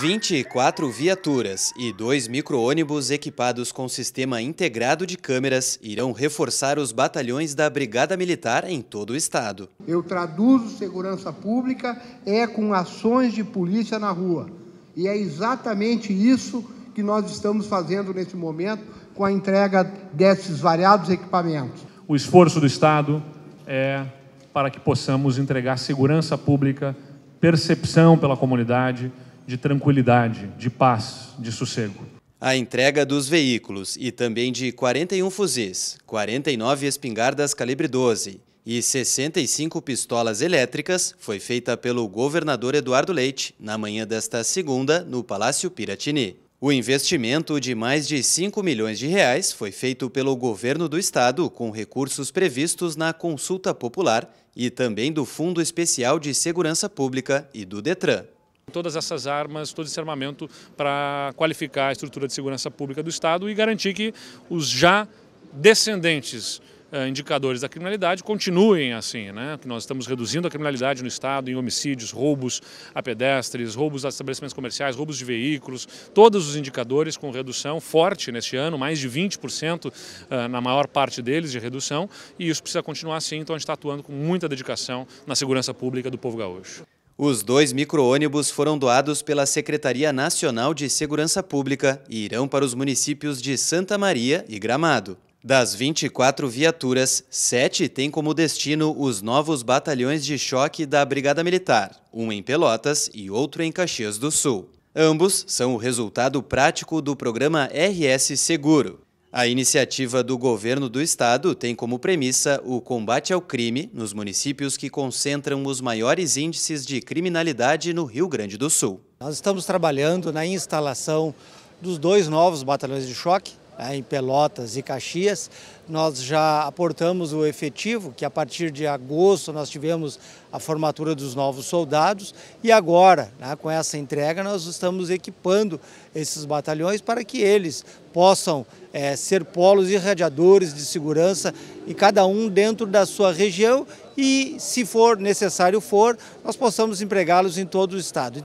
24 viaturas e dois micro-ônibus equipados com sistema integrado de câmeras irão reforçar os batalhões da Brigada Militar em todo o estado. Eu traduzo segurança pública é com ações de polícia na rua. E é exatamente isso que nós estamos fazendo nesse momento com a entrega desses variados equipamentos. O esforço do Estado é para que possamos entregar segurança pública, percepção pela comunidade de tranquilidade, de paz, de sossego. A entrega dos veículos e também de 41 fuzis, 49 espingardas calibre 12 e 65 pistolas elétricas foi feita pelo governador Eduardo Leite na manhã desta segunda no Palácio Piratini. O investimento de mais de 5 milhões de reais foi feito pelo governo do estado com recursos previstos na consulta popular e também do Fundo Especial de Segurança Pública e do Detran todas essas armas, todo esse armamento para qualificar a estrutura de segurança pública do Estado e garantir que os já descendentes eh, indicadores da criminalidade continuem assim, né? que nós estamos reduzindo a criminalidade no Estado em homicídios, roubos a pedestres, roubos a estabelecimentos comerciais, roubos de veículos, todos os indicadores com redução forte neste ano, mais de 20% eh, na maior parte deles de redução, e isso precisa continuar assim, então a gente está atuando com muita dedicação na segurança pública do povo gaúcho. Os dois micro-ônibus foram doados pela Secretaria Nacional de Segurança Pública e irão para os municípios de Santa Maria e Gramado. Das 24 viaturas, sete têm como destino os novos batalhões de choque da Brigada Militar, um em Pelotas e outro em Caxias do Sul. Ambos são o resultado prático do programa RS Seguro, a iniciativa do governo do estado tem como premissa o combate ao crime nos municípios que concentram os maiores índices de criminalidade no Rio Grande do Sul. Nós estamos trabalhando na instalação dos dois novos batalhões de choque, né, em Pelotas e Caxias. Nós já aportamos o efetivo, que a partir de agosto nós tivemos a formatura dos novos soldados e agora, né, com essa entrega, nós estamos equipando esses batalhões para que eles possam é, ser polos irradiadores de segurança e cada um dentro da sua região e, se for necessário for, nós possamos empregá-los em todo o estado.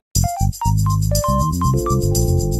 Música